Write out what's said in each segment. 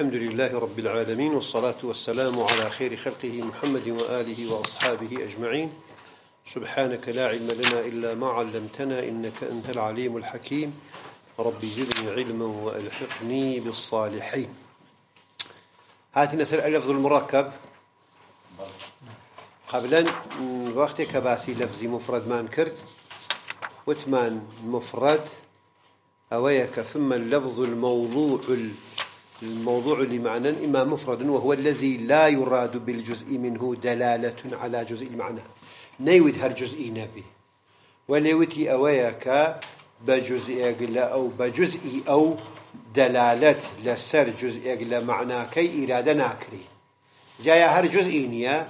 الحمد لله رب العالمين والصلاة والسلام على خير خلقه محمد وآله وأصحابه أجمعين سبحانك لا علم لنا إلا ما علمتنا إنك أنت العليم الحكيم رب زدني علما وألحقني بالصالحين هاتي نسأل اللفظ المركب قبلا وقتك باسي لفظي مفرد ما انكرت وتمان مفرد أويك ثم اللفظ الموضوع الموضوع اللي معنا إما مفرد وهو الذي لا يراد بالجزء منه دلالة على جزء المعنى نيود هر جزء نبي وليوتي أوياك بجزء أقل أو بجزء أو دلالة لسر جزء أقل كي إرادة ناكري جايا هر جزء نيا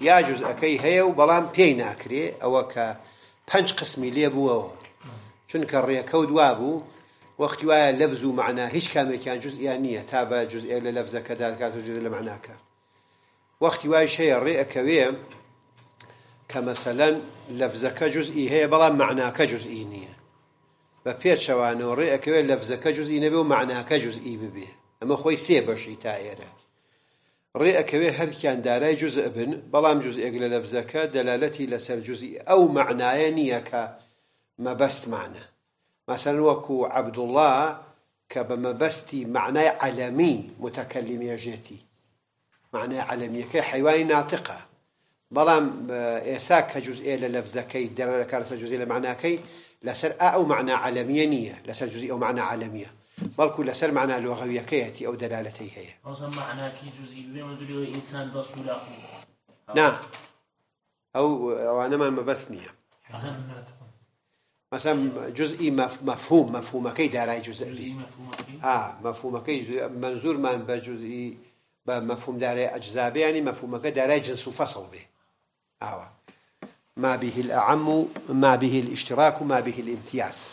يا جزء كي هي وبلان بي ناكري كا بنش قسمي ليبوا شنك الرياكود وابو وەختی وایە لەفز و معنا هیچ کامێکیان جزئیان نییە تا بە جزئێک لە لەفزەکە دادکات و جزء لە معناکە وەختی وای شەیە ڕێەکەوێ کە مەسەلەن لەفزەکە جزئی هەیە بەڵام معناکە جزئی نییە بە پێچەوانەوە ڕێەکەوێت لەفزەکە جزئی نەبێ و معناکە جزئی ببێ ئەمە خۆی سێ بەشی تا ئێرە ڕێەکەوێ هەرکیان دارای جزء بن بەڵام جزئێک لە لەفزەکە دەلالەتی لەسەر جزئی ئەو معنایە نییە کە مەبەستمانە مثلا وكو عبد الله كبما بستي معنى علمي متكلم يا جيتي معنى علمي كي حيواني ناطقة بلام آه، إيساك جزئية للفزكي دلالة كانت جزئية كي لسر أو معنى عالمية نية لسر جزئي أو معنى عالمية كل سر معنى لغوية كيتي أو دلالتي هي أصلا معنى كي جزئية بمزولي إنسان بس نعم أو أنا ما بس مثلا جزئي مفهوم مفهوم كي داري جزئي جزئي مفهوم آه مفهوم كي منظور من بجزئي بمفهوم داري اجزاء يعني مفهوم كي داري جنس وفصل به آه ما به الأعم ما به الاشتراك ما به الامتياز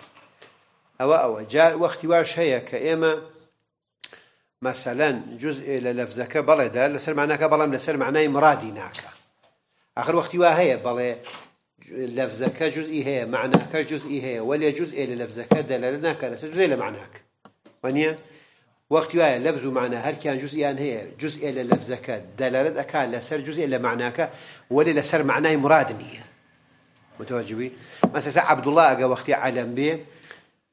أو أو جاء واش هي كايما مثلا جزء للفزك بلد لسر معناك بلام لسر معناه مرادي ناك آخر واه هي بلد لفظك جزئي هي معناك جزئي هي ولا جزئي للفظك دلالنا كرس جزئي لمعناك ونيا وقت يا لفظ ومعنى هل كان أن هي جزئي للفظك دلالة أكان لسر جزئي لمعناك ولا لسر معناه مرادنية متوجبي مثلا عبد الله أجا وقت علم به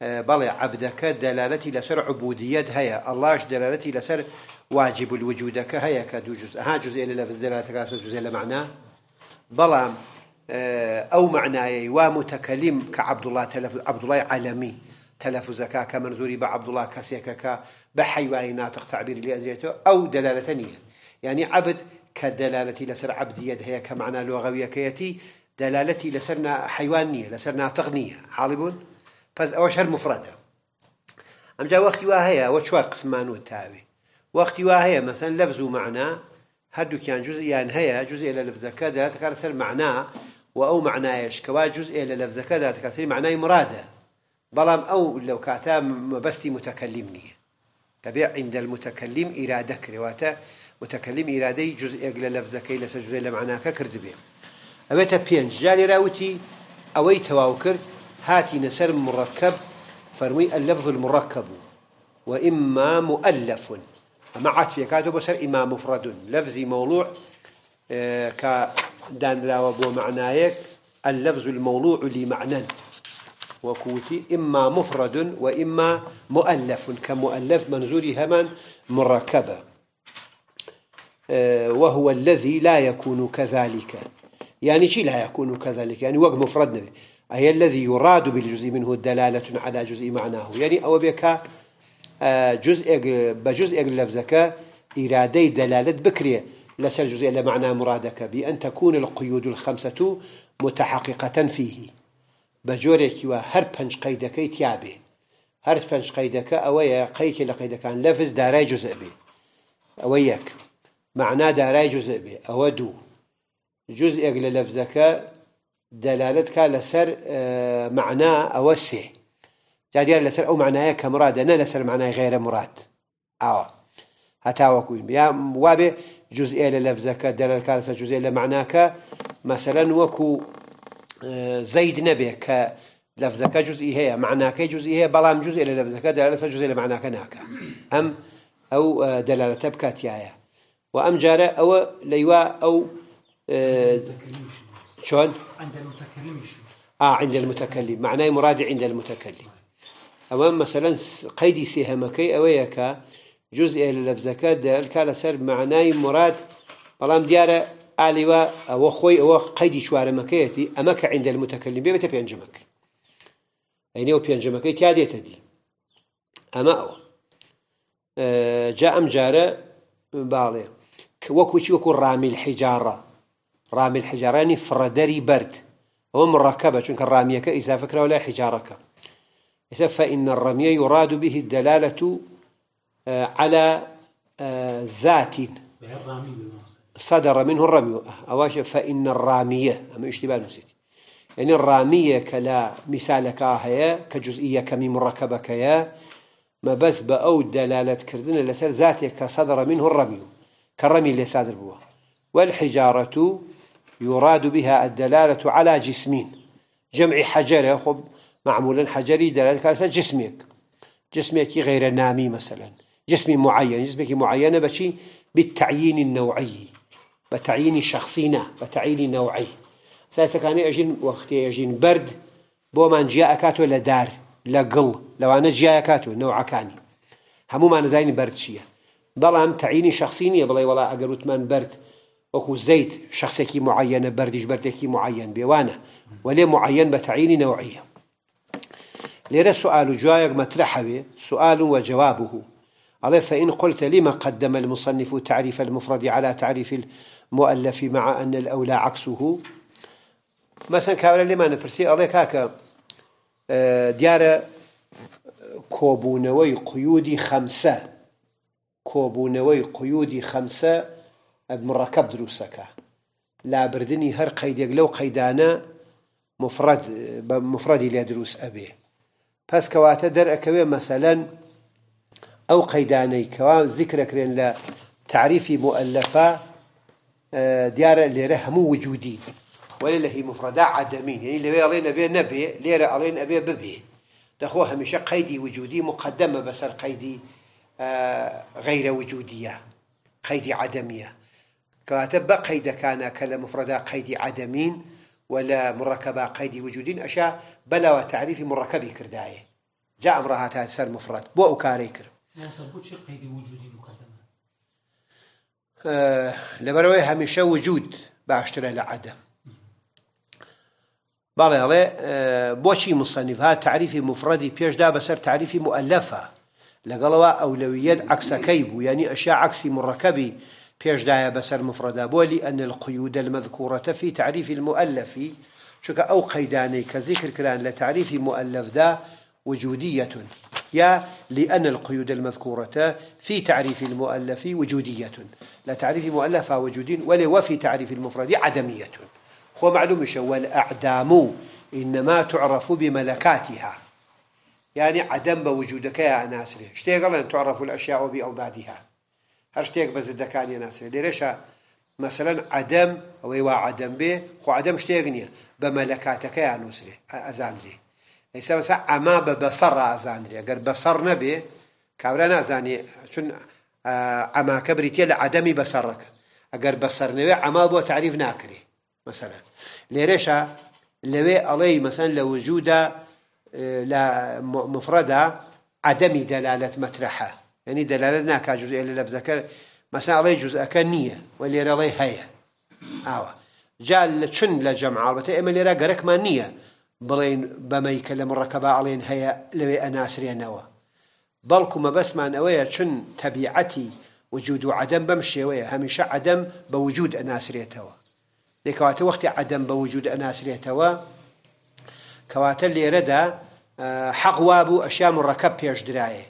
آه، بڵێ عبدك دلالتي لسر عبودیت هەیە الله دلالتي لسر واجب الوجود كهيا كدو جزء ها جزئي للفظ لەفز دەلاتەکە جزێ لە آه، او معنى و متكلم كعبد الله تلف عبد الله عالمي تلف زكاة كمنزوري بعبد الله كسيككا بحيواني ناطق تعبير لأدريته أو دلالة نية يعني عبد كدلالة لسر عبد يد هي كمعنى لغوية كيتي دلالة لسرنا حيوانية لسرنا تغنية حالبون فاز أوشهر مفردة أم جاء وقتي واهية وشوار قسمان والتابي وقتي واهية مثلا لفظ معنى هدو كان جزء يعني هي جزء إلى لفظة كدلالة كارثة المعنى وأو معنايش كوا جزء إلى لفظ كذا كثير معناه مرادة بلام أو لو كاتا مبستي متكلمني كبيع عند المتكلم إرادة كرواتا متكلم إرادة جزء إلى لفظك لس جزء إلى معناه ككرد بيم أمتى بينج جالي راوتي أوي تواو هاتي نسر مركب فرمي اللفظ المركب وإما مؤلف عاد في كاتب بسر إما مفرد لفظي موضوع آه ك دانراوە بۆ معنايك اللفظ الموضوع لمعنى وكوتي إما مفرد وإما مؤلف كمؤلف منزول همان مركبة أه، وهو الذي لا يكون كذلك يعني شي لا يكون كذلك يعني وقت مفرد نبي أي الذي يراد بالجزء منه دلالة على جزء معناه يعني أو بك أه، جزء بجزء لفظك إرادة دلالة بكرية ليس جزئي إلا معنى مرادك بأن تكون القيود الخمسة متحققة فيه بجورك وهر پنج قيدك يتيابه هر پنج قيدك أويا قيك عن لفظ داري جزء به يك معنى داري جزء به آه، أو دو جزء للفظك دلالتك لسر معنى أوسه جادير لسر أو معناه كمراد أنا لسر معناه غير مراد أو آه. هتاوكوين يا وابي جزئية للفزك دلالة كارثة جزئية لمعناك مثلا وكو آه، زيد نبي ك لفظك جزئي هي معناك جزئي هي بلام جزئي للفزك دلالة جزئي لمعناك ناك أم أو آه، دلالة بكات يايا وأم جارة أو ليوا أو آه، شون عند المتكلم آه عند المتكلم معناه مراد عند المتكلم أو مثلا قيدي سيهمكي أويك جزء للفزكة دل كلا سر معناه مراد بلام ديارة علي أو خوي أو قيد شوار مكيتي أمك عند المتكلم بيبت بينجمك يعني هو بينجمك يتعدي تدي أما أو جاء أم جارة بالي وكو شي وكو رامي الحجارة رامي الحجارة يعني فردري برد هو مركبة شنك الرامية فكرة ولا حجارة إذا فإن الرمية يراد به الدلالة آه، على آه، ذات صدر منه الرمي أواش فإن الرامية أما اشتباه نسيت يعني الرامية كلا مثالك هي كجزئية كمي مركبك يا ما بس بأو دلالة كردنا لسر ذاتك صدر منه الرمي كالرمي لسادر بوا والحجارة يراد بها الدلالة على جسمين جمع حجر خب معمولا حجري دلالة على جسمك جسمك غير نامي مثلا جسم معين جسمك معينة بشي بالتعيين النوعي بتعيين شخصينا بتعيين نوعي ثالثا كان يجين وقت يجين برد بو من جيا دار لدار لقل لو أنا جاء كاتو نوع كاني همو ما نزاين برد شيا بلا هم تعيين شخصيني بلا ولا أقروت من برد وكو زيت شخصيكي معينة بردش كي معين بيوانا ولي معين بتعيين نوعية ليرى سؤال جوايك مطرحه سؤال وجوابه على فإن قلت لما قدم المصنف تعريف المفرد على تعريف المؤلف مع أن الأولى عكسه مثلا كاولا لما نفرسي أرى كاكا آه، ديارة كوبونوي قيودي خمسة کۆبوونەوەی خمسة بمركب دروسك لا بردني هر قيد لو قيدانا مفرد مفرد لدروس أبيه دروست كواتا پس کەواتە مثلا او قيداني کەوا ذكر لە لا تعريف مؤلفة آه، ديار اللي رحمه وجودي ولا هی مفردا عدەمین یعنی لەوێ ئەڵێن ئەبێ نەبێ لێرە ئەڵێن ئەبێ ببێ دەخۆ هەمیشە قەیدی وجودی مقدمە بەسەر قەیدی غەیرە وجودیە قەیدی عدەمیە کەواتە بە قەیدەکانە کە لە مفردا قەیدی ولا مركبة قيدي وجودين أشياء بلا وتعريف مركبي كرداية جاء أمرها تاتي سر مفرد بو أكاري لەبەرەوەی هەمیشە وجود اه، باشترە لە عدەم بەڵێ ئەڵێ بۆچی مسەنیفها تعریفی مفرەدی پێشدا بەسەر تعریفی مؤلفە لەگەڵەوە ئەولەویەت عکسەکەی بوو ینی ئەشیا عکسی مڕەکەبی پێشدایە بەسەر مفرەدا بۆ أن القيود المذكورة في تعريف المؤلف چونکە ئەو قەیدانەی کە ذکر کران لە تعریفی وجودية وجودیەتون يا لأن القيود المذكورة في تعريف المؤلف وجودية لا تعريف مؤلفة وجودين ولا وفي تعريف المفرد عدمية هو معلوم والأعدام إنما تعرف بملكاتها يعني عدم بوجودك يا ناسري شتيقل أن تعرف الأشياء بأضدادها هشتيق بزدكان يا ناسري ليش مثلا عدم أو عدم به خو عدم شتيقنية بملكاتك يا ناسري أزاندي ئێستا يعني بەسا ئەما بە بەسەر ئازانری ئەگەر بەسەر نەبێ کابرا نازانێ چون ئەماکە آه، بریتە لە عدەمی بەسەڕەکە ئەگەر بەسەرنەوێ ئەما بۆ تعریف ناکرێ مەسەرە لێرەشە لەوێ ئەڵێ مەسەن لە وجودا آه، لە مفردا عدەمی دەلالەت مەترەحە ینی يعني دەلالەت ناکا جوزئێ لە لەبزەکە مەسا ئەڵێ جوزەکە نییە و لێرەڵێ هەیە ئاوە جا لە چون لە جەمعڵبەتە ئێمە لێرە گەرەکمان نییە بلين بما يكلم الركبة علينا هيا لوي أناسر ينوى بلكو ما بس ما ويا شن تبيعتي وجود عدم بمشي ويا همشة عدم بوجود أناسر يتوى لي كوات وقت عدم بوجود أناسر يتوى كوات اللي ردا آه، حقوابو أشياء مركب بيش دراية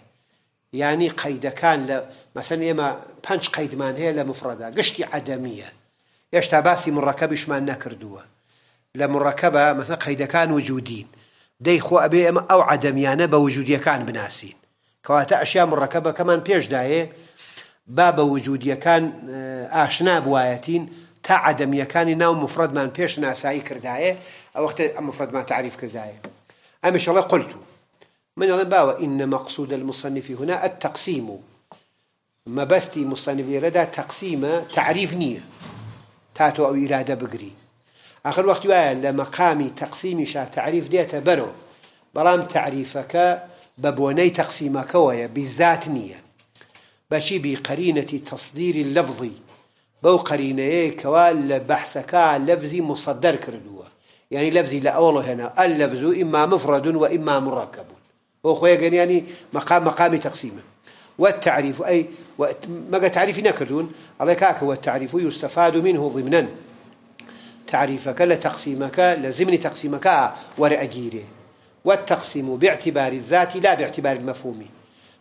يعني قيد كان ل... مثلا يما بانش قيد مان هي لمفردة قشتي عدمية يشتا باسي مركبش ما نكردوه لە مڕەکەبە مەسە قەیدەکان وجودین دەی خۆ ئەبێ ئەمە يعني بوجود بە بناسين كواتا أشياء مركبة كمان بيش داية با وجود وجودیەکان اه، أشنا بوايتين تا عدم يكان ناو ناساي كرداية أو وقت مفرد ما تعريف كرداية تعریف شاء الله قلت من الله باوە إن مقصود المصنف هنا التقسيم ما بستي مصنف لێرەدا تقسيم تعريف نية تاتو أو إرادة بقري آخر وقت وایە لە مەقامی تەقسیمیشا تعریف دێتە بەرۆ برام تعريفك بە تقسيمك ويا بیزات نية بەچی بقرينة تەصدیری اللفظي بو قەرینەیە كوال لە بەحسەکە لەفزی مصدر کردووە يعني لفظي لا أول هنا اللفظ إما مفرد وإما مركب هو خويا يعني مقام مقام تقسيمه والتعريف أي ما تعريف نكردون عليك هو والتعريف يستفاد منه ضمنا تعريفك لتقسيمك لزمن تقسيمك ورأجيره والتقسيم باعتبار الذات لا باعتبار المفهوم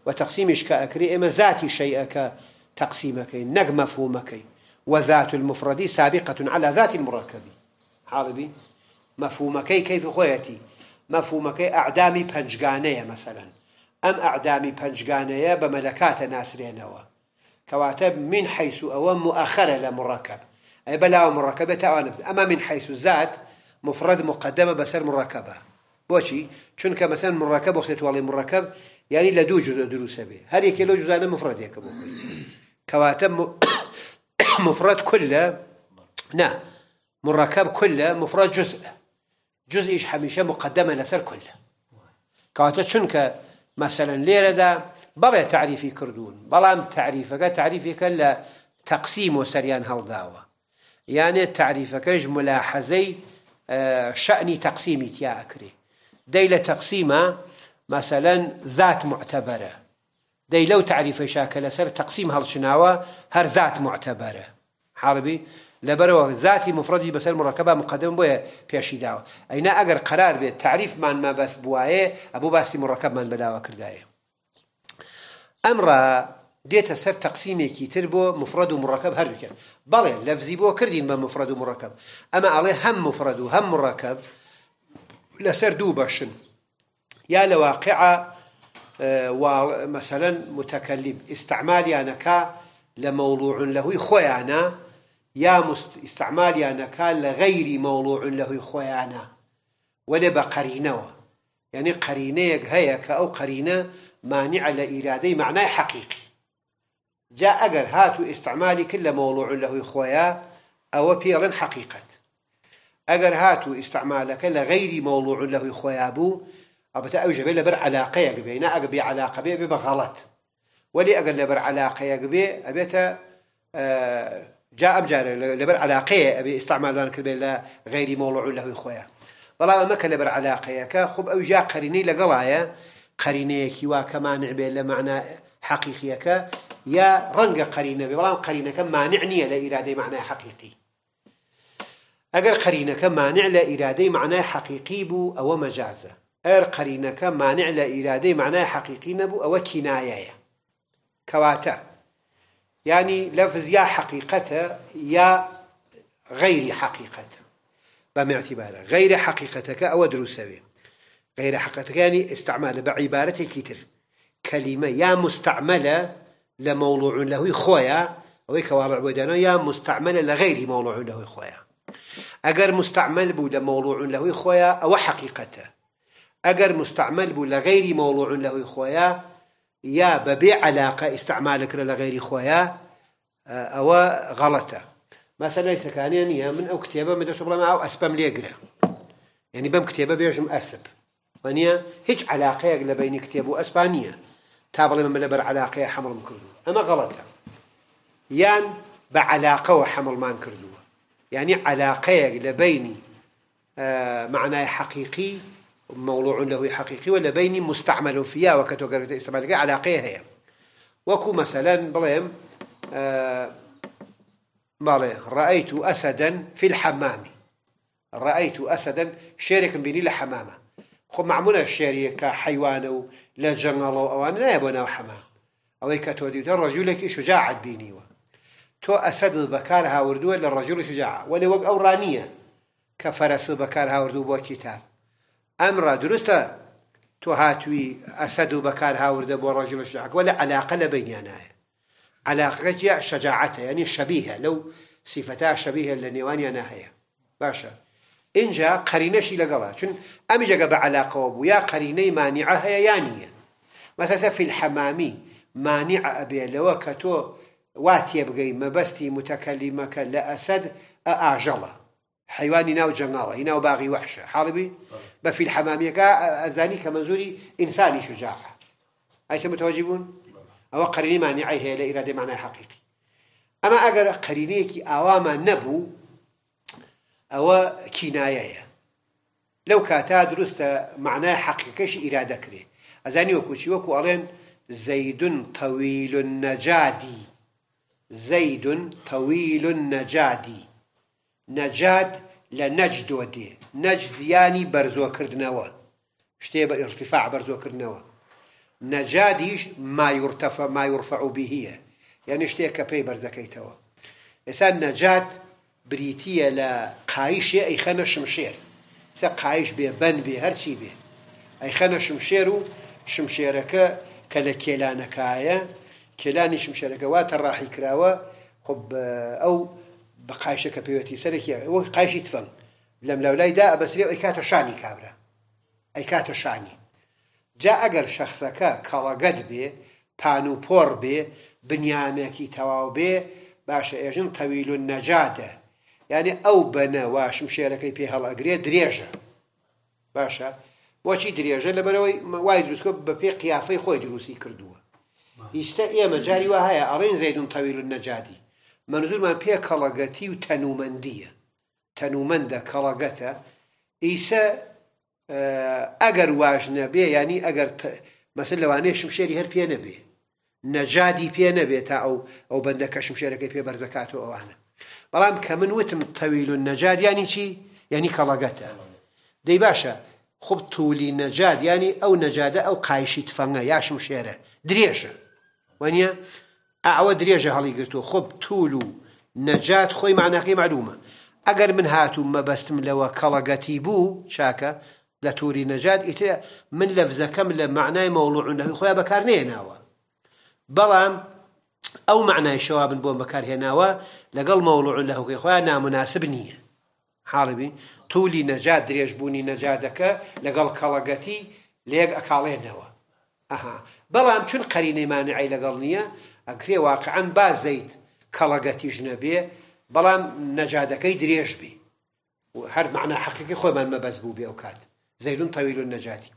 وتقسيمش كأكري إما ذاتي شيئك تقسيمك نق مفهومك وذات المفرد سابقة على ذات المركب حالبي مفهومك كيف خويتي مفهومك أعدامي پنجگانية مثلا أم أعدامي پنجگانية بملكات ناسرينوا كواتب من حيث أو مؤخرة لمركب أي بلا مركبة أو نفس أما من حيث الذات مفرد مقدمة بسر مركبة بوشي شنك مثلا مركب وقت والي مركب يعني لدو جزء دروس به هل يكي جزء جزء مفرد يكب كواتم مفرد كله نا مركب كله مفرد جزء جزء إيش حميشة مقدمة لسر كله كواتم شنك مثلا ليرة دا بلا تعريفي كردون بلا تعريفك تعريفك لا تقسيم وسريان هالداوه يعني تعريفەکەش ملاحەزەی آه، شأنی تەقسیمی تیا ئەکرێ دەی ديلة تقسيمة مثلا زات معتبرة دەی تعريف تعریفەشا سر تقسيم هل هەڵچناوە هر زات معتبرة حربي لبرو ذاتی مفردي بس المركبة مقدم بياشي پێشی داوە ئەینا ئەگەر قرار من ما بس بەس أبو باسي مركب من بلاوة كرداية أمر ديتا سر تقسيمي كيتر بو مفرد ومركب هردوك بل لفظي بو كردين بمفرد مفرد ومركب اما عليه هم مفرد وهم مركب لسر دو باشن يا لواقعة اه، ومثلا مثلا متكلم استعمال يا كا لموضوع له خويانا يا استعمال يا كا لغير موضوع له خويانا ولا بقرينه يعني قرينه هيك او قرينه مانع لإرادة معناه حقيقي جاء أجر هاتو استعمالي كل موضوع له إخويا أو بيرن حقيقة أجر هاتو استعمالك غير موضوع له خويا بو أبتا أوجب بر علاقة يقبي نا أقبي علاقة بي بغلط ولي أجر لبر علاقة يقبي أبيتا آه، جاء أبجار لبر علاقة أبي استعمال لان كربي غير موضوع له إخويا بلا ما كان لبر علاقة كا خب أوجا جاء قريني لقلايا قرينيكي وكمانع بي لمعنى حقيقيك يا رنجة قرينة بلام قرينة كمانع نية لا إرادة معنى حقيقي أجر قرينة كمانع لا إرادة معنى حقيقي بو أو مجازة أجر قرينة كمانع لا إرادة معنى حقيقي نبو أو كناية كواتا يعني لفظ يا حقيقة يا غير حقيقة بما اعتباره غير حقيقتك أو دروس به غير حقيقتك يعني استعمال بعبارة كتر كلمة يا مستعملة لموضوع له خويا أو كوارع ودانا يا مستعمل لغير موضوع له خويا أجر مستعمل بو لموضوع له خويا أو حقيقته أجر مستعمل بو لغير موضوع له خويا يا ببي علاقة استعمالك لغير خويا أو غلطة مثلا ليس كان يعني من أو كتابة مدرسة بلما أو أسبام ليقرا يعني بم كتابة بيجم أسب ونيا هيج علاقة لبين كتاب وأسبانية تابلي من لەبەر علاقة حملم کردو ئەمە غەڵەتە غلطة يان بعلاقة وحمل کردووە یعنی يعني علاقة لبيني آه، معناه حقيقي موضوع له حقيقي ولا بيني مستعمل فيها وكتو قريت استعمال علاقه هي وكو مثلا بليم مالي آه، رايت اسدا في الحمام رايت اسدا شارك بيني لحمامه خو معمولە شێریە كحيوان او و لە او ئەوان نایە بۆ ناو حەما ئەوەی کە تۆ دیتە ڕژولێکی شجاعت بینیوە تۆ ئەسەدت بەکار هاوردووە لە ڕژولی شجاع وەێ وەک ئەو ڕانیە کە فەرەسە بەکار هاوردوو بۆ کتاب ئەمڕە دروستە تۆ هاتووی ئەسەد و بەکار هاوردە بۆ ڕژولی شجاعوە لە علاقە لە بینیانایە علاقەجیە شجاعەتە ینی شەبیهە لەو سیفەتا شەبیهە لە نێوانیانە باشە اینجا قرینەشی لەگەڵا چون ئەمی جگە بە علاقەوە بوو یا قرینەی هي هەیە مثلا في الحمامي مانیع أبي لەوە کە واتي واتیە بگەی مەبەستی متەکەلیمەکە لە ئەسد اعجله حيوان ناو جنارة هی ناو باغی وحشە حاڵبی بە فیلحەمامیەکە ئەزانی أزاني مەنزوری إنساني شجاعة أي متەوەجی أو ئەوە قرینی مانیعی هەیە لە ئیرادەی مانای حەقیقی ئەمە ئەگەر قرینەیەکی ئاوامان نبو لو كاتا درست کاتا دروستە إرادة كري أزاني وكوشي وكو ألين زيد طويل النجادي زيد طويل النجادي نجاد لنجد ودي نجد يعني برزو كردنوا شتي ارتفاع برزو كردنوا نجاديش ما يرتفع ما يرفع به يعني شتي كبي برزكيتوا إسان نجاد بریتیە لە قایشێ ئەی خەنە شمشێر سە قایش بێ بەن بێ هەرچی بێ ئەی خەنە شمشێر و شمشێرەکە کە لە کێلانەکایە کێلانی شمشێرەکە واتە ڕاحی کراوە خب ئەو بە قایشە کە پێوەتی سەرێکی ئەوە قایشی تفەن لەم لەولایدا ئەبەسرێ ئەی کاتە شانی کابرا ئەی کاتە شانی جا ئەگەر شخصەکە کاڵەگەت بێ پان و پۆڕ بێ بنیامێکی تەواو بێ باشە ئێژن تەویل و نەجادە یعنی ئەو بەنە واشم شێرەکەی پێ هەڵەگرێ درێژە باشە بۆچی درێژە لەبەرەوەی وای دروستکە بە پێ قیافەی خۆی دروستی کردووە ئیستا ئێمە جاری وە هەیە ئەڵێن زەیدون تەویلون نەجادی منزورمان پێ کەڵەگەتی و تەنومەندیە تەنومەندە کەڵەگەتە ئیسە ئەگەر واژ نەبێ ینی ئەگەر مەسل لەوانەیە شمشێری هەر پێ نەبێ نەجادی پێ نەبێت تا ئەو ئەو بەندە کە شمشێرەکەی پێ بەرزەکات و ئەوانە بەڵام کە من وتم تەویل و نەجاد ینی چی یعنی کەڵەگەتە دەی باشە خوب تولی نەجاد ینی ئەو نەجادە ئەو قایشی تفەنگە یاشم شێرە درێژە وانە ئەوە درێژە هەڵی گرتووە خوب تول و نەجات خۆی معناقی معلومە ئەگەر من هاتووم مەبەستم لەوە کەڵەگەتی بوو چاکە لە تووری نەجات ئیتر من لەفزەکەم لە معنای مەوڵوعونەوەی خۆیان بەکار نێناوە بەڵام ئەو معنای شەوابن بۆم بەکارهێناوە لەگەڵ مەوڵوع لە هەوکەی خۆیان نامناسب نییە حاڵبی تولی نەجات درێژبوونی نەجادەکە لەگەڵ کەڵەگەتی لێک ئەکاڵێنەوە ئەها بەڵام چون قەرینەیمانعی لەگەڵ نییە ئەکرێ واقعان بازەیت کەڵەگەتیش نەبێ بەڵام نەجادەکەی درێژ بی هەر معنا حقیقی خۆمان مەبەز بوو بێ ئەو کات زەیلون تەویل و نەجاتی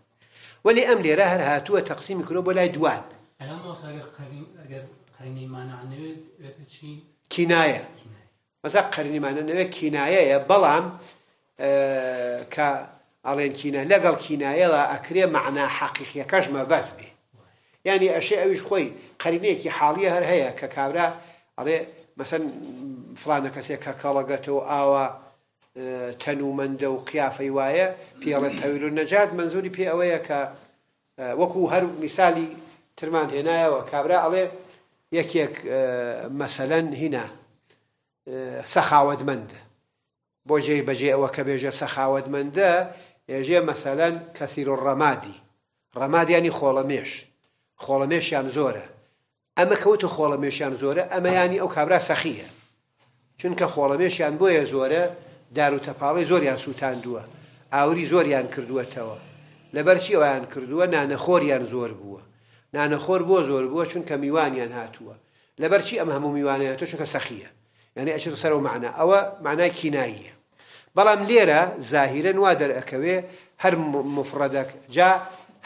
ولی ئەم لێرە هەر هاتووە تەقسیمی کرۆ بۆ لای دوان کینایە مەسا قەرنیمانە نوێ کینایەیە بەڵام کە ئەڵێن کینە لەگەڵ کینایەڵە ئەکرێ مەعنا حەقیقیەکەشمە بەس بێ ینی ئەشێ ئەویش خۆی قەرینەیەکی حاڵیە هەر هەیە کە کابرا ئەڵێ مەسەن فلانە کەسێک کە کەڵەگەتەوە ئاوە تەنومەندە و قیافەی وایە پیاڵە تەویل و نەجات منزوری پێ ئەوەیە کە وەکو هەر میسالی ترمان هێنایەوە کابرا ئەڵێ یەکێک مەسەلەن هینە سەخاوەتمەند بۆ جێ بەجێ ئەوە کە بێژە سەخاوەتمەندە ئێژێ مەسەلەن کەسیر و ڕەمادی ڕەمادیانی خۆڵەمێش خۆڵەمێشیان زۆرە ئەمە کەوت و خۆڵەمێشیان زۆرە ئەمەیانی ئەو کابرا سەخیە چونکە خۆڵەمێشیان بۆیە زۆرە دار و تەپاڵی زۆریان سووتاندووە ئاوری زۆریان کردووەتەوە لەبەرچی ئەویان کردووە نانەخۆریان زۆر بووە نانەخۆر بۆ زۆر بووە چونکە میوانیان هاتووە لەبەرچی ئەمە هەموو میوانیان هاتووە چونکە سەخیە یعنی ئەچێت سەر و معنا ئەوە معنای کیناییە بەڵام لێرە زاهیرن وا دەرەکەوێ هەر مفرەدەك جا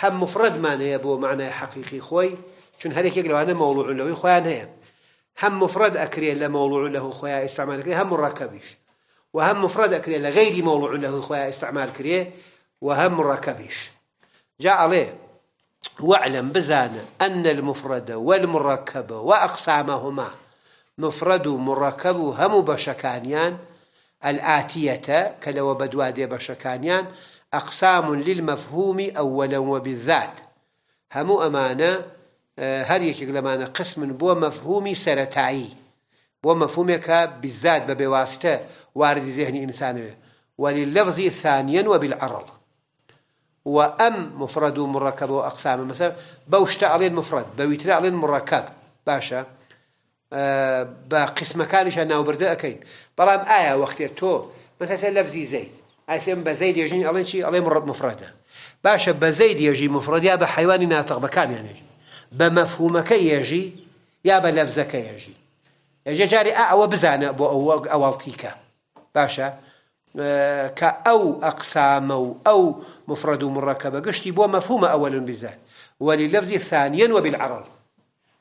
هەم مفرەدمان هەیە بۆ معنای حەقیقی خۆی چون هەرێکێک لەوانە مەوڵوع لەوەی خۆیان هەیە هەم مفرد ئەکرێت لە مەوڵوع لەه خۆیان ئستعمال کرێ هەم ڕەکەبیش وهم مفرد أكري لغير موضوع له خويا استعمال كريه وهم مركبيش جاء عليه واعلم بزانا أن المفرد والمركب وأقسامهما مفرد مركب هم بشكانيان الآتية كلو بدوادي بشكانيان أقسام للمفهوم أولا وبالذات همو أمانة آه، هر يكيك لمانة قسم بو مفهومي سرتعي بو مفهومك بالذات ببواسطة وارد ذهن إنسانه وللفظ ثانيا وبالعرض وأم مفرد ومركب وأقسام مثلا بوشتا علين مفرد بويتر علين مركب باشا آه بقسم كانش أنا وبردا أكين بلام آية وقت تو مثلا لفظي زيد أسم بزيد يجي علين شيء علين مفردة باشا بزيد يجي مفرد يا بحيواني ناطق بكام يعني يجي بمفهومك يجي يا بلفظك يجي يجي جاري أعوى بزانة بو أولتيك باشا كأو أقسام أو أو مفرد مركبة قشتي بو مفهومة أولا بالذات وللفظ ثانيا وبالعرل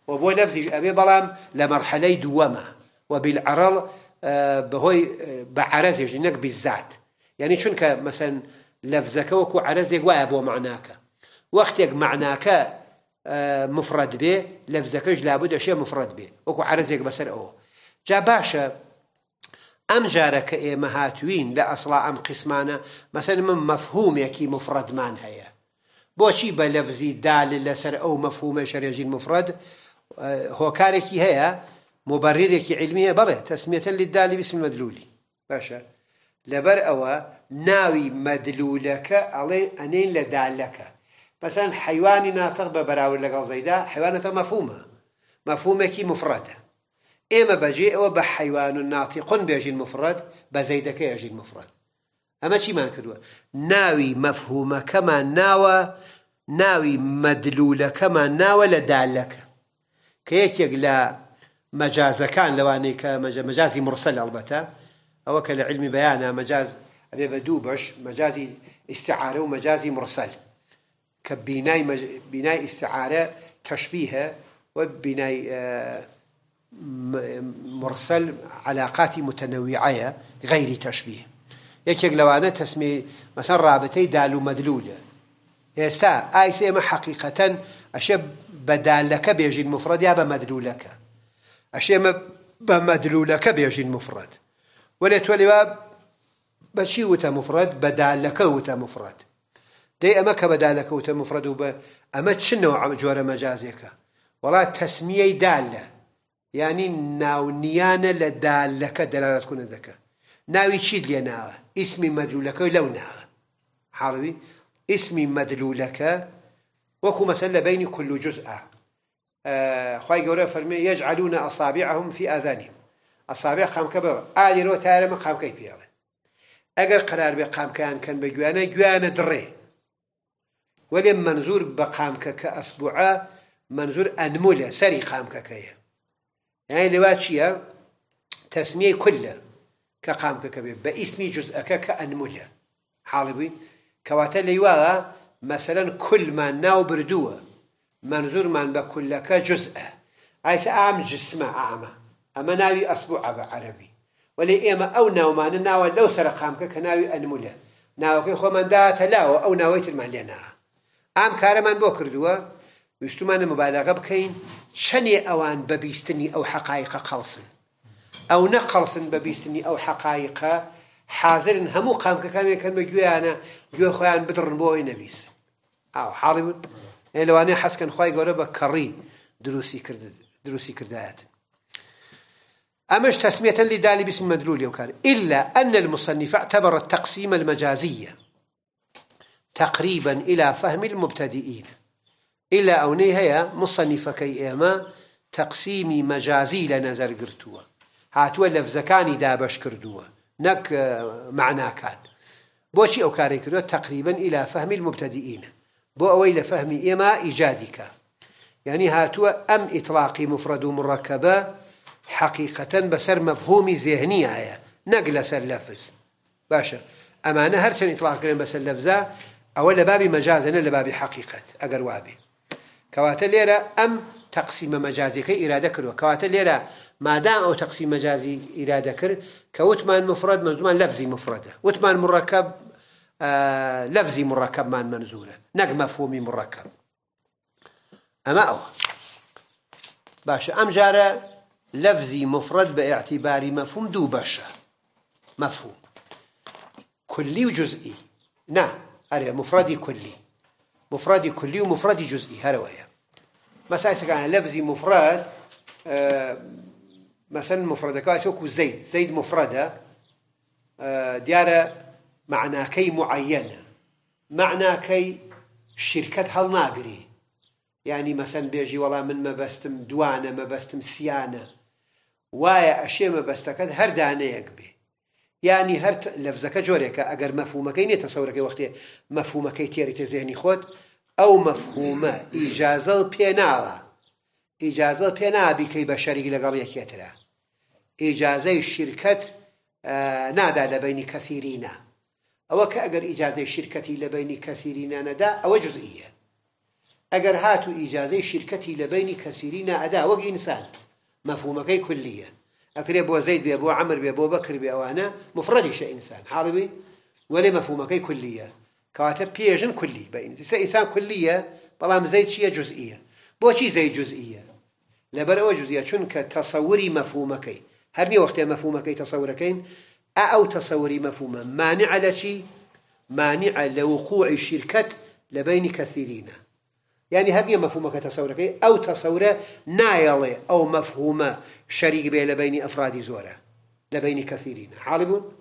وبو لفظ أبي بلام لمرحلة دوامة وبالعرل آه، بهوي آه، بعرز جنك بالذات يعني كا مثلا لفظك وكو عرز يقوى أبو معناك وقت يق معناك آه، مفرد به لفظك لابد شيء مفرد به وكو عرز يقوى بسر أو جا باشا ام جارك ئێمە مهاتوين لا اصلا ام قسمانه مثلا من يكي مفرد مان هيا بوشي بلفزي دال لەسەر ئەو مەفهومە شەرێژین مفرد هۆکارێکی هەیە مبررێکی علمیە علمية بره تسمية للدال باسم المدلولي باشا لبر أو ناوي مدلولك علي أنين لدالك مثلا حیوانی ناطق ببراول لقال زيدا زەیدا مفهومة مفهومة كي مفردة إما بجي ئەوە بحيوان ناطق و ناتی قن بێژین المفرد بە زەیدەکە ێژین مفرەت ئەمە چیمان کردووە ناوي مەفهومەکەمان ناوە ناوی ناوى ناوە لە دالەکە کە یەکێک لە مەجازەکان مرسل ئەڵبەتە أو كالعلم بيانا مجاز أبي بدوبش مجازي استعارة ومجازي مرسل كبناي مج... استعارة ئستعاارە تەشببیهە و مرسل غير تشبيه غەیری تەشبیه یەکێک لەوانە تەسمی مەسەر رابطەی دال و مەدلولە ئێستا ئایس ئێمە حەقیقەتەن ئەشێ بەدالەکە بێژین مفرد یا بە أشياء ما بە مەدلولەکە بێژین مفرد ولا تولي لێوا بەچی وتە مفرد لك وتە مفرد دي أما كبدال لك وتا مفرد و أما ئەمە چنەوە ئەم جۆرە مەجازێکە داله یعنی ناونیانە لە دالەکە دەلالەتکوونە دەکە ناوی چیت لێ ناوە ئیسمی مەدلولەکەی لەو ناوە حڵوی ئیسمی مەدلولەکە وەکو مەسەر لە بینی کل جزءە خی گەورە فەرمێ یەجعلونە ئەصابعهم في ئازانیم ئەصابع قامکە بەوە ئالێرەوە تارەمە قامکەی پێڵێ ئەگەر قرار بێ قامکەیان کەن بە گویانە گویانە دڕێ وەێ منزور بە قامکە کە ئەسبوعە منزور ئەنمولە سەری قامکەکەیە یعنی لەوا چییە تەسمیە کولە کە قامکەکە بێت بە ئیسمی جزئەکە کە ئەنمولە حاڵی بووین کەواتە لەیواە مەسەرەن کولمان ناو بردووە منزورمان بە کولەکە جزئە ئایسا ئام جسمە ئامە ئەمە ناوی ئەسبوع بە عەربی ولی ئێمە ئەو ناومانە ناوە لەو سەر قامکە کە ناوی ئەنمولە ناوەکەی خۆمەنداتە لاوە ئەو ناوەی ترمان لێنا ئام کارەمان بۆ کردووە ویستمانە مبالەغە بکەین چەنێ ئەوان بە بیستنی ئەو حقایقە قەڵسن ئەو نەقەڵسن بە بیستنی ئەو كان حازرن هەموو قامکەکانەکەن بە گوێیانە گوێ خۆیان بدڕن بۆی نەبیست إيه لو أنا حس كان خوي جربة كري دروسي كرد دروسي كردات أمش تسمية لدالي باسم مدلول كان إلا أن المصنف اعتبر التقسيم المجازية تقريبا إلى فهم المبتدئين إلا أوني هي مصنف كي إما تقسيم مجازي نەزەر گرتووە هاتوا لەفزەکانی دابش کردووە نك آه، معناکان كان بوشي أو کردوە تقريبا إلى فهم المبتدئين بو ئەوەی فهم إما إيجادك يعني یعنی أم ئەم مفرد مركبة حقيقة بسر مفهوم ذهني زێهنی نقل سر لەسەر باشا أما ئەمانە إطلاق بسر بەسەر لەفزە ئەوە مجازنا لباب حقيقة أقر وابي کەواتە أم تقسيم مجازي كي إرادة کردوە کەواتە لێرە ما دام أو تقسيم مجازي کرد کە كوتمان مفرد مەزمان لفظي مفردة وتمان مركب آه، لفظي مركب مڕەکەبمان منزولة نق مفهومي مركب أما أو باشا أم جارة لفظي مفرد باعتبار مفهوم دو باشا مفهوم كلي وجزئي نعم أري مفردي كلي مفردي كلي ومفردي جزئي هروية آه، مثلا كان لفظي مفرد مثلا مفردك اسوكو زيد زيد مفردة آه، ديارة معنى كي معينة معنى كي شركة هل ناقري يعني مثلا بيجي والله من ما بستم دوانة ما بستم سيانة ويا أشياء ما بستكد هر دانة يقبي یعنی هەر لەفزەکە جۆرێکە ئەگەر مەفومەکەی نێتە سەورەکەی وەختێ مەفومەکەی تێریتە زێنی خۆت ئەو مەفهومە ئیجازەڵ پێناوە ئیجازەڵ پێنابیکەی بە شەریک لەگەڵ یەکێترە ئیجازەی شرکت نادا لە بینی کەسیرینە ئەوە کە ئەگەر ئیجازەی شرکەتی لە بینی کەسیرینە نەدا ئەوە جزئیە ئەگەر هات و ئیجازەی شرکەتی لە بینی کەسیرینە ئەدا وەک ئینسان مەفهومەکەی کولیە أكري أبو زيد بي عمر بي بكر بي أوانا مفردش إنسان حالبي ولا مفهومك كلية كاتب بيجن كلي بين إنسان كلية بلام زيد شيء جزئية بو شيء زيد جزئية برا جزئية كتصوري مفهومة مفهومك هرني وقت مفهومك تصوركين أو تصوري مفهومة مانع لشي مانع لوقوع الشركة لبين كثيرين يعني هرني مفهومك تصورك أو تصورة نايلة أو مفهومة شريك بين لبين أفراد زورا لبين كثيرين عالم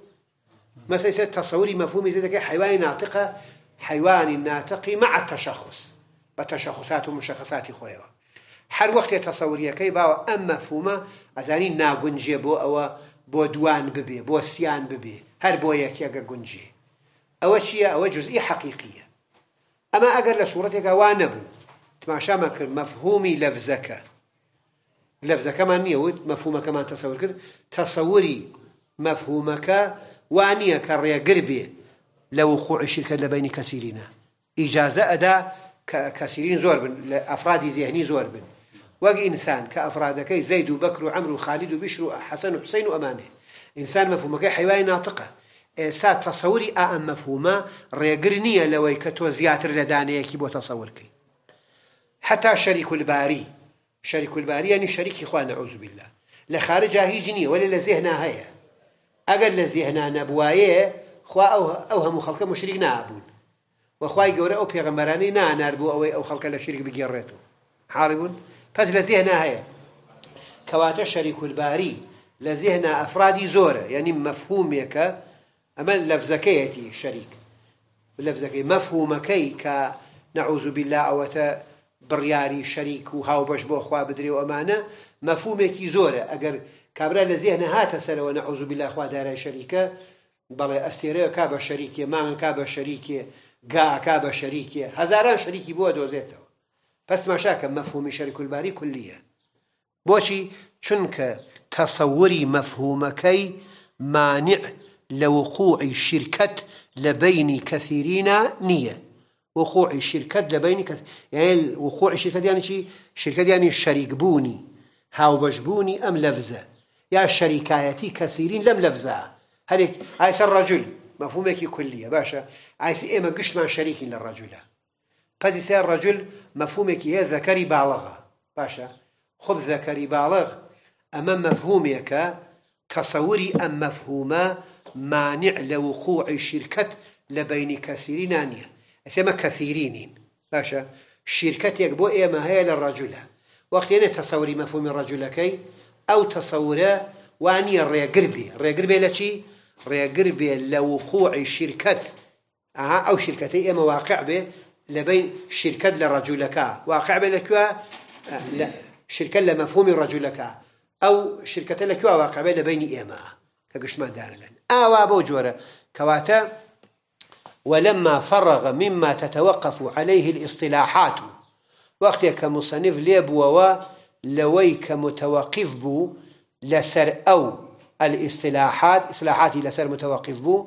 ما يصير تصوري مفهومي زي كي حيوان ناطقة حيوان ناطق مع التشخص بتشخصات ومشخصات خويه هر وقت تصوري كي باو أم مفهومة أزاني ناقنجي بو أو بو دوان ببي بو سيان ببي هر بو يكي أقا قنجي أو شيء أو جزئي حقيقية أما أقر لصورتك وانبو تماشى مفهومي لفزك لفظه كمان نيود مفهومه كمان تصور كده تصوري مفهومك وانيه كالريقر به لوقوع الشركة لبين كثيرين إجازة أدا كثيرين زور بن أفراد ذهني زور بن وقي إنسان كأفراد كي زيد وبكر وعمر وخالد وبشر وحسن وحسين وأمانه إنسان مفهومه كي حيوان ناطقة سا تصوري أم مفهومة ريقرنية لوي كتو زياتر كي بو تصور كي حتى شريك الباري شريك الباري يعني شريك إخوان نعوذ بالله لخارج هي جنية ولا لزهنا هيا أجر لزهنا نبوايه خوا أو أوها خلق مشرك نابون وخوا يجور أو في غمراني نا نربو أو أو خلك لشريك بجيرته حاربون فز لزهنا هيا كواتا شريك الباري لزهنا أفراد زورة يعني مفهوم يك أما لفزكيتي شريك لفزكي مفهومكي نعوذ بالله أو بڕیاری شەریک و هاوبەش بۆ خوا بدرێ و ئەمانە مەفومێکی زۆرە ئەگەر کابرا لە زیێنە هاتە سەرەوە نەعوزبی لا خوا دارای شەریکە بەڵێ ئەستێرەیە کا بە شەریکێ مامان کا بە شەریکێ گاکا بە شەریکێ هەزاران شەریکی بووە دۆزێتەوە پس ماشاکە مەفهومی شەرکولباری کولیە بۆچی چونکە تەسەوری مەفهومەکەی مانع لە وقوعی شرکت لە بینی کەثیرینە نییە وقوع الشركات لبين كث... يعني وقوع الشركات يعني شيء شركات يعني الشريك بوني هاو بجبوني أم لفزة يا شركاتي كثيرين لم لفزة هلك عايز الرجل مفهومك كلية باشا عايز إما إيه قش مع شريك للرجل بس يصير الرجل مفهومك هي ذكري بالغة باشا خب ذكري بالغ أما مفهومك تصوري أم مفهومة مانع لوقوع الشركة لبين كثيرين أنيا اسما كثيرين باشا شركت يك بو ما هي للرجل وقت انا تصوري مفهوم الرجل كي او تصوره واني ري قربي ري قربي لشي ري قربي لوقوع شركت اها او شركتي ايما واقع به لبين شركت للرجل كا واقع به لك لا شركه لمفهوم الرجل كا او شركه لك واقع به لبين ايما كقش ما دار لان اوا بوجوره كواتا ولما فرغ مما تتوقف عليه الاصطلاحات وقت كمصنف مصنف ووا لويك متوقف بو لسر أو الاصطلاحات اصلاحاتی لسر متوقف بو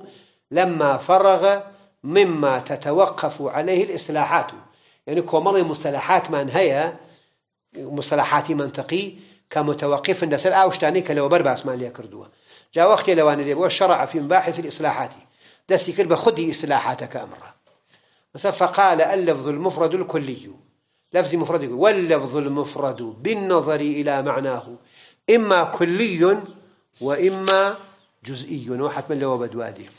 لما فرغ مما تتوقف عليه الاصطلاحات يعني كومل مصطلحات من هي مصطلحات منطقي كمتوقف لسر او شتاني كلو برباس ما ليكردوها جا وقت لوان اللي بو شرع في مباحث الاصلاحات دسي کرد خدي إصلاحاتك أمرا فقال اللفظ المفرد الكلي لفظ مفرد واللفظ المفرد بالنظر إلى معناه إما كلي وإما جزئي وحتما لو بدوادي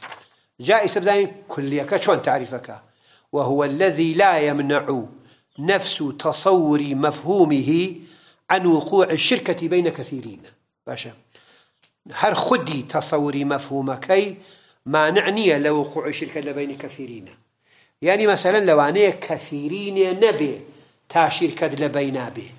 جاء سبزاني كليك شون تعرفك وهو الذي لا يمنع نفس تصور مفهومه عن وقوع الشركة بين كثيرين باشا هر خدي تصوري مفهومكي ما نعني لوقوع الشرك بين كثيرين يعني مثلا لو أنا كثيرين نبي تاع شركة لبين به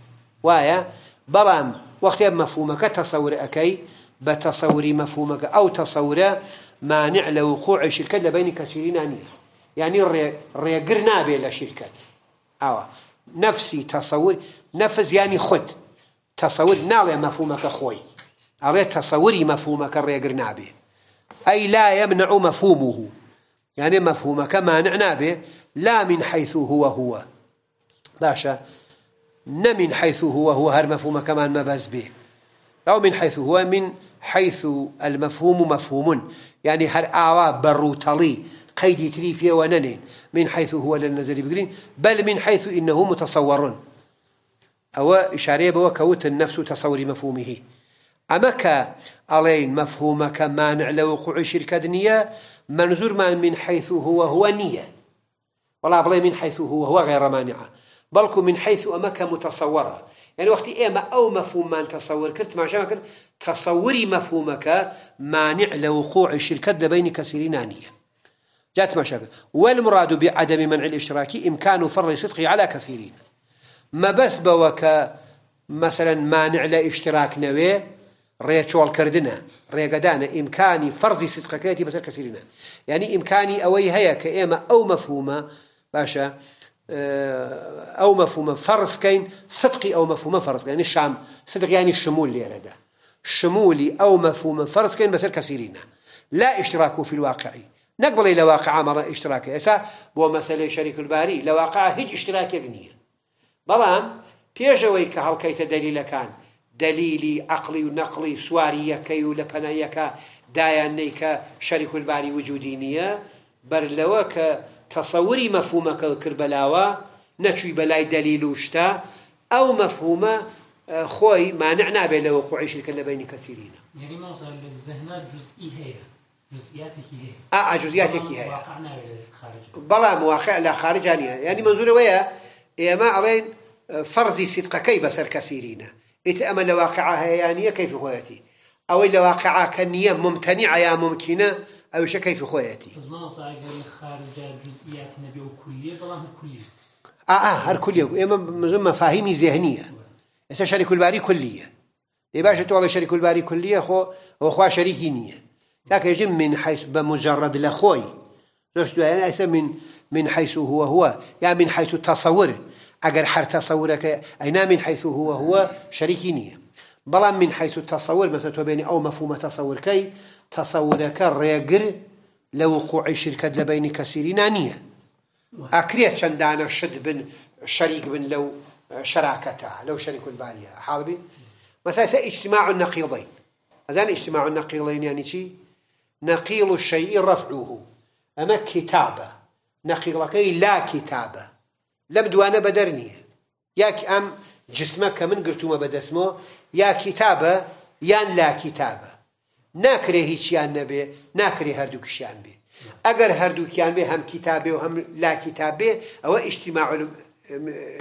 وايا برام وقت مفهومك تصور أكي بتصوري مفهومك أو تصور مانع لوقوع الشركة بين كثيرين نيه يعني ري ري قرنا به للشركة نفسي تصور نفس يعني خد تصور نال مفهومك اخوي على تصوري مفهومك ري قرنا به أي لا يمنع مفهومه يعني مفهوم كما نعنى به لا من حيث هو هو باشا ن من حيث هو هو هر مفهوم كما باز به أو من حيث هو من حيث المفهوم مفهوم يعني هر آوا بروتلي قيد تري فيه وننين من حيث هو للنزل بقرين بل من حيث إنه متصور أو إشارة بوكوت النفس تصور مفهومه أمك ألين مفهومك مانع لوقوع وقوعی شرکت منزور منزورمان من حيث هو هو نية وڵا بڵێ من حيث هو هو غير مانع بەڵکو من حيث ئەمەکە متصوره یعنی يعني إما إيه أو مفهوم مەفهوممان تصور کرد ماشا کرد تەسەوری مەفهومەکە مانع لوقوع وقوع شرکت لە بینی کەسیری ما جات مشابه والمراد بعدم منع الاشتراك إمكان فر صدقه على كثيرين ما بس بوك مثلا مانع لاشتراك نوي ريا شوال كردنا ريا قدانا إمكاني فرضي صدقكاتي بس كسيرنا يعني إمكاني أوي هيا كإما أو مفهومة باشا آه، أو مفهومة فرض كاين صدقي أو مفهومة فرض يعني الشام صدق يعني الشمول اللي أرده شمولي أو مفهومة فرض كاين بس كسيرنا لا اشتراك في الواقع نقبل إلى واقع مرة اشتراك إسا بو مسألة شريك الباري لواقع هج اشتراك يقنية بلام بيجوي كهالكيت دليل كان دليلي عقلي ونقلي سواري يكي ولبنا يكا دايان نيكا شريك الباري وجودينية نية برلوك تصوري مفهومك الكربلاوة نشوي بلاي دليل وشتا أو مفهومة آه، خوي مانعنا بلا وقوع شرك بين كثيرين يعني ما وصل للذهن جزئي هي جزئياتك هي اه, آه، جزئياتك هي واقعنا خارج بلا مواقع لا خارج يعني منظور ويا يا ما علين آه، فرضي صدق كي بسر كثيرين يتأمل أما لواقعها هيانية كيف خويتي أو إلا واقعة كنية ممتنعة يا ممكنة أو شيء كيف خويتي زمان صاعق خارج جزئيات نبي وكلية بلاه كلية آه آه هر كلية إما إيه، مفاهيم ذهنية إذا شريك الباري كلية لباش تقول شريك الباري كلية خو هو شريكي نية لكن يجب من حيث بمجرد لخوي زوجته يعني أسا من من حيث هو هو يعني من حيث التصور ئەگەر هەر تصورك ئەینا من حيث هو هو شەریکی نيه بلا من حيث التصور مثلا تۆ او مفهوم تصور تەسەورکەی تەسەورەکە ڕێگر لە وقوعی شرکت لە بینی کەسیرینا نییە ئەکرێت شد بن شريك بن لو شراكتها لو شريك البانية حاضرين مثلا اجتماع النقيضين هذا اجتماع النقيضين يعني شيء نقيض الشيء رفعه أما كتابة نقيض لا كتابة انا دوانە ياك ام جسمك من قرتو ما من يا كتابه يان لا كتابه لا هيش يان نبي نەبێ ناکرێ هەردووکیشیان بي ئەگەر هەردووکیان بێ بي هم كتابه وهم لا كتابه او اجتماع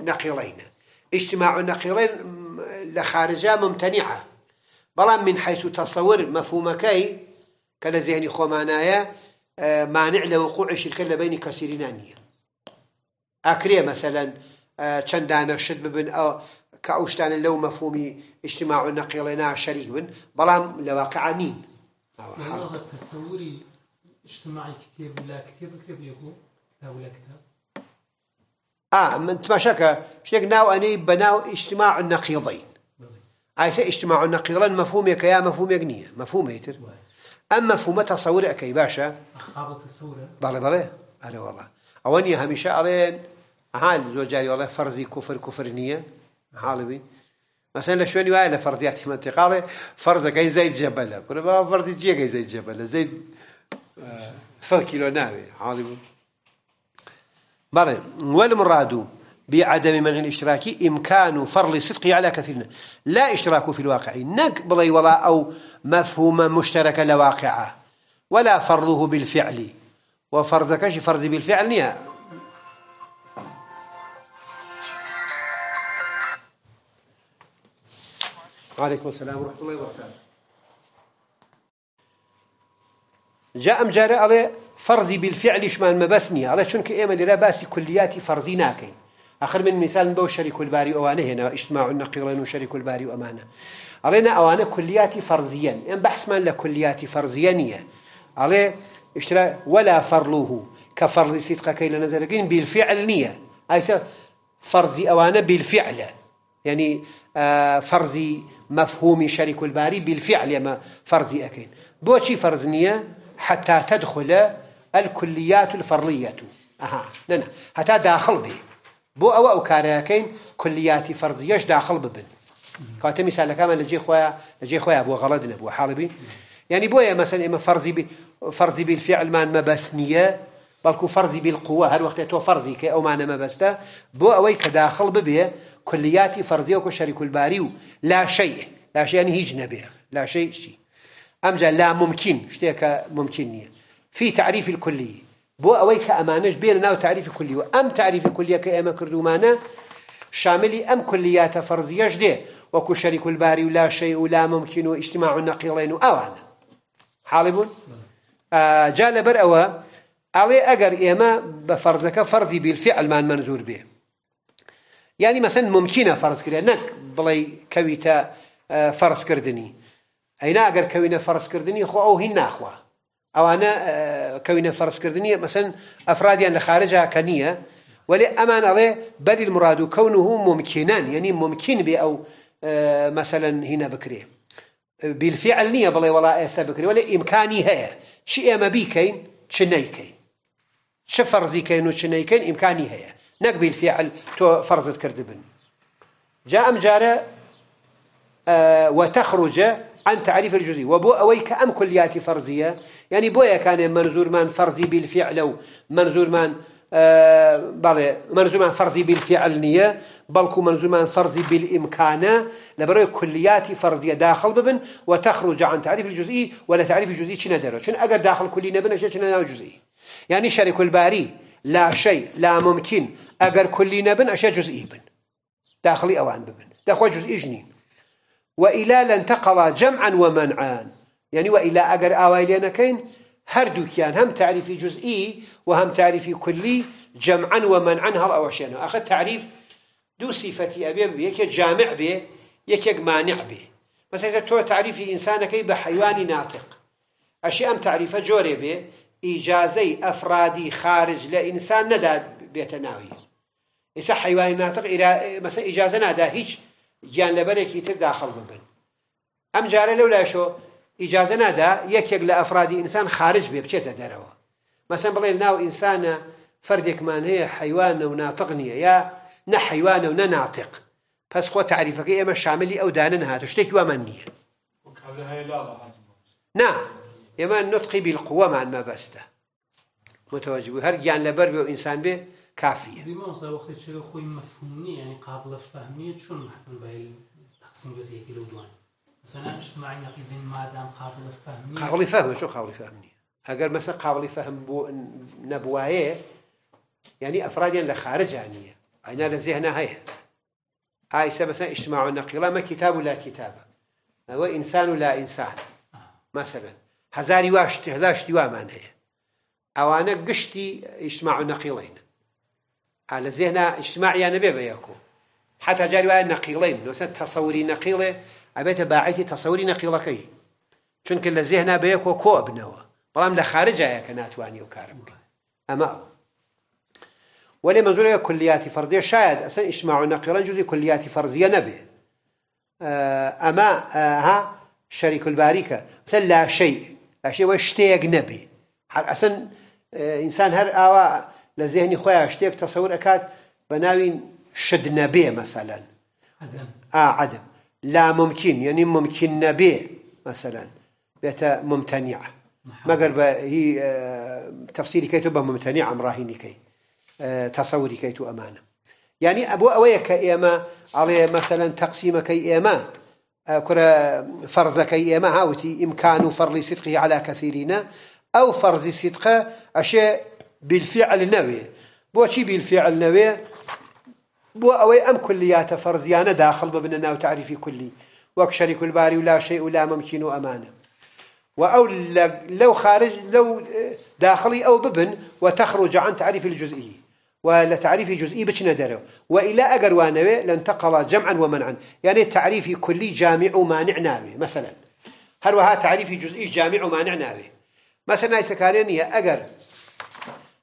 نقيلين اجتماع نقيلين لخارجة ممتنعة بلا من حيث تصور مفهوم كي كلا زێنی خۆمانایە مانع لوقوع الشركة بين لە ئاکرێ مەسەلەن آه، چەندانە شت ببن أو کە ئەو شتانە لەو اجتماع و نەقیڵێنا شەریک بن بەڵام لە واقعا نین تەسەوری اجتماعی کتێب لا کتێب بکرێ بێکو ولا كتاب آه من تماشاك شتيك ناو أني بناو اجتماع النقيضين عايز اجتماع النقيضين مفهومك يا مفهوم يقنية مفهوم أما مفهوم تصورك يا باشا أخطاب تصورك بله بله أنا والله أواني هميشة أرين حال زوجاري والله فرزي كفر كفر نية حالی مثلا شواني وائلة فرضيات منطقة على فرضك أي زي الجبل كنا ما فرضي زي الجبل زي صد كيلو ناوي عالم بلى والمراد بعدم منع الاشتراك إمكان فرض صدق على كثير لا اشتراك في الواقع نك بلي ولا أو مفهوم مشترك لواقعه ولا فرضه بالفعل وفرض كانش فرض بالفعل نيا عليكم السلام ورحمة الله وبركاته جاء مجاري على فرضي بالفعل ما المبسني على شنك إيما لرا باسي كلياتي فرضي ناكي آخر من مثال بو شريك الباري أوانه هنا اجتماع النقيرين شريك الباري وأمانة علينا أوانه كلياتي فرضيا إن بحث من لكلياتي فرضيانية عليه اشترى ولا فرلوه كفرض صدق كي لا لنزرقين بالفعل نية أيسا فرض أوانا بالفعل يعني آه، فرض مفهوم شريك الباري بالفعل يما فرض أكين بوشي فرض نية حتى تدخل الكليات الفرلية أها ننا حتى داخل به بو أو أو كاريكين كليات فرضية داخل ببن كاتمي سالكام لجي خويا لجي خويا بو غلط أبو حالبي يعني بويا مثلا إما فرضي فرضي بالفعل ما مبسنية بلكو فرضي بالقوة هر وقت تو فرضي ما انا مبسته بو أوي كداخل ببيه كلياتي وكو شريك الباري لا شيء لا شيء يعني هيج نبي لا شيء شيء ام لا ممكن شتيك ممكن في تعريف الكلية بو أوي كأمانش بين ناو تعريف كلي وأم تعريف كلية كأما كردومانا شاملي أم كليات فرضية جدي وكو شريك الباري ولا شيء ولا ممكن واجتماع النقيضين أنا. حالب جاء لبرأوا علي أجر إما بفرضك فرضي بالفعل ما المنزور به يعني مثلا ممكن فرض كده نك بلي كويتا فرض كردني أي ناقر كوينا فرض كردني خو أو هنا أخوة أو أنا كوينا فرض كردني مثلا أفراد يعني خارجها كنية ولا أمان عليه بل المراد كونه ممكنا يعني ممكن بأو مثلا هنا بكريه بالفعل نية بلا ولا ئێستا بكري ولا إمكاني هي شيء ما بيكين شنيكين نەیکەین چه فەرزی کەین و چ نەیکەین ئیمکانی هەیە نەک بیلفعل تۆ فەرزت کرد بن عن تعريف الجزئي وبو أويك أم كلياتي فرزية يعني بويا كان منزور من فرزي بالفعل أو منظور من آه، بەڵێ منزومان فەرزی بالفعل نییە بەڵکو منزومان فەرزی بالئیمکانە لبرای کلیاتی فرضی داخل ببن و تخرج عن تعریف الجزئی ولا تعریف جزئی چی نداره چون اگر داخل کلی نەبن ئەشێ چنە ناو جزئی یعنی شرک الباری لا شيء لا ممکن اگر كلي نبن ئەشێ جزئی بن داخلی اوان ببن دەخۆ جزئي نین وإلى لانتقل جمعا ومنعا يعني وإلى أجر آوائلين كين هردوكيان هم تعريفي جزئي وهم تعريفي كلي جمعا ومنعا هر منعەن هەڵ ئەوەشێنەوە ئەخە تعریف دوو سیفەتی ئەبێ جامع بێ یەکێک مانع بي مثلا تو تعریفی ئینسانەکەی بە حیوانی ناتق ئەشی ئەم تعریفە جۆرێ بێ ئیجازەی خارج لإنسان ئینسان بيتناوي بێتە ناوی ناطق إلى ناتق مەسە ئیجازە نادا هیچ گیان لەبەرێکی داخل ببن أم جاري لو لا شو اجازه ندا يكيك لافراد انسان خارج بيه بشتا دروا مثلا بغي ناو انسان فردك مان هي حيوان وناطقني يا نا حيوان ونا ناطق بس خو تعريفك اما شامل او دانن هاتو شتكي ومن نية نا اما نطقي بالقوة مع ما بستا متوجب هر جان لبر بيو انسان بيه كافية دي وصل وقت شلو خوي مفهومني يعني قابل فهمية شنو محكم بايل تقسيم بيو تيكي لو دوان مثلا اجتماعي نقيزين مادام قابل فهمني قابل فهم شو قابل فهمني اگر مثلا قابل فهم بو نبوايه يعني افراد لخارج عنيه اينا لذهنها هي هاي مثلا اجتماع النقيلة ما كتاب لا كتاب هو انسان لا انسان آه. مثلا هزاري واش تهلاش ديوامان هي انا قشتي اجتماع النقيلين على اجتماعي انا بيبي يكون حتى جاري نقيلين مثلا تصوري نقيله ابيت باعثي تصوري نقيلكي چونك لذهنا بيك وكو ابنوا بلام لخارجها يا كناتواني وكارمك اما ولما زول كلياتي فرضيه شاهد اسن اجماع نقيلا جوزي كلياتي فرضيه نبي اما ها شريك الباركة مثلا لا شيء لا شيء واشتيق نبي هل أصلا إنسان هر آواء لذهني خويا اشتيق تصور أكاد بناوين شد نبي مثلا عدم آه عدم لا ممكن يعني ممكن نبي مثلا بيتا ممتنعة ما قرب هي آه، تفسيري كيتو تبقى ممتنع مراهيني كي آه، تصوري كيتو أمانة يعني أبو أويا كإيما على مثلا تقسيم كإيما آه، كرة فرز كإيما هاوتي إمكان فرض صدقه على كثيرين أو فرض صدقه أشياء بالفعل نوي بوشي بالفعل نوي بو ام ئەم کولیاتە فەرزیانە داخل ببنە ناو تعریفی كلي وەک شەریک الباری ولا لا شەیء و لا مەمکین خارج لو اه، داخلي أو ببن وتخرج عن تعريف الجزئي ولا تعريف جزئي بش ندره وإلى أجر وانوي لانتقل جمعا ومنعا يعني تعريف كلي جامع ومانع ناوي مثلا هل وها تعريف جزئي جامع ومانع ناوي مثلا يسكارين يا أجر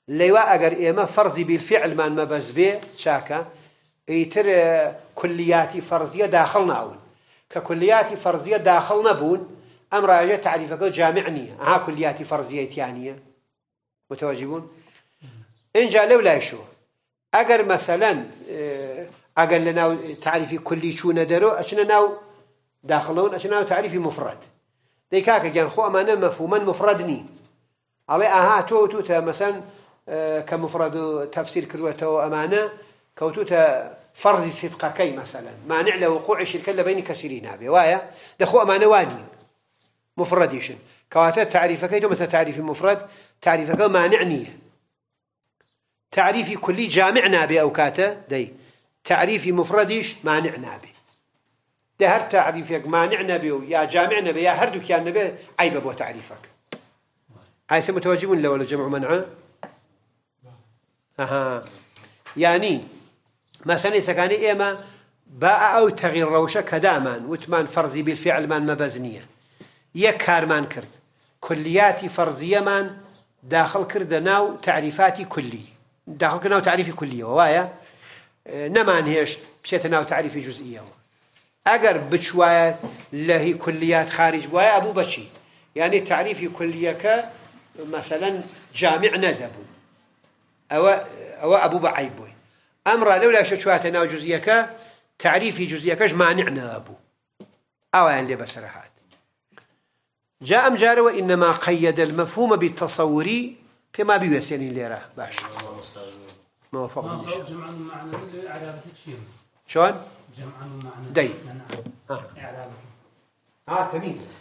ليوا أجر إما فرزي بالفعل ما بس به شاكا ايتر كلياتي اه، فەرزیە داخڵ ناون ككلياتي کولیاتی داخل داخڵ امر ئەم ڕاوێت تعریفەکە جامع نییە ئا کولیاتی فەرزیەتیانە متەوەجیبوون لو لا لایشەوە ئەگەر مثلا اه، ئەگەر لە ناو تعریفی کولی چوونە دەرەوە ناو داخلون اشنا ناو تعریفی مفرد دەیکاکە گیان خو امانه مفهوما مفرد نی اها تو تو مثلا كمفرد اه، تفسير مفرد امانه كي مثلا ما نعلى مانع لە إلا بين كسرين بینی وايا دخو وایە دەخۆ مفرد يشن كواتا تعريف كي مثلا تعريف مفرد كي ما نییە تعريف كلي جامع نابێ ئەو کاتە دەی تعریفی مفردیش مانع نابێ ده هر تعریفێک مانع نەبێ و يا جامع نەبێ یا نبي عيب عیبە تعريفك هاي سمو متەواجبون لەوە لە جەمع منعە اها يعني مەسەنی سەکانی ئێمە باء او تەغیر روشه کەدامان وتمان فرزي بالفعل مان ما بزنيه نییە یەک كرد كلياتي فرزيه مان داخل كرد ناو تعريفاتي كلي داخل كرد ناو تعریفی کولیەوە نمان هيش هێشت بچێتە ناو جزئية جزئیەوە ئەگەر بچوایەت لهي كليات خارج أبو بشي يعني تعريفي كلية ك مثلا جامع ندبو او او ابو بعيبوي امر لولا شتوات ناو جزئيك تعريفي جزئيك اش مانعنا ابو او ان لبسرهات جاء ام جار وانما قيد المفهوم بالتصوري كما بيوسين راه باش ما وفق جمع المعنى على هذا شلون جمع المعنى دي اه اعلام اه, آه، تميز